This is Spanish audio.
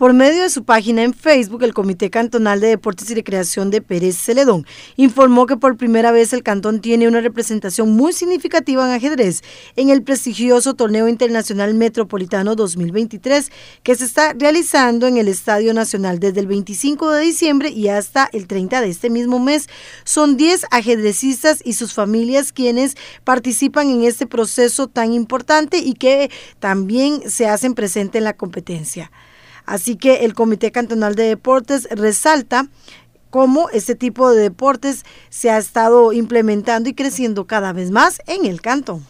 por medio de su página en Facebook, el Comité Cantonal de Deportes y Recreación de Pérez Celedón informó que por primera vez el cantón tiene una representación muy significativa en ajedrez en el prestigioso Torneo Internacional Metropolitano 2023 que se está realizando en el Estadio Nacional desde el 25 de diciembre y hasta el 30 de este mismo mes. Son 10 ajedrecistas y sus familias quienes participan en este proceso tan importante y que también se hacen presente en la competencia. Así que el Comité Cantonal de Deportes resalta cómo este tipo de deportes se ha estado implementando y creciendo cada vez más en el cantón.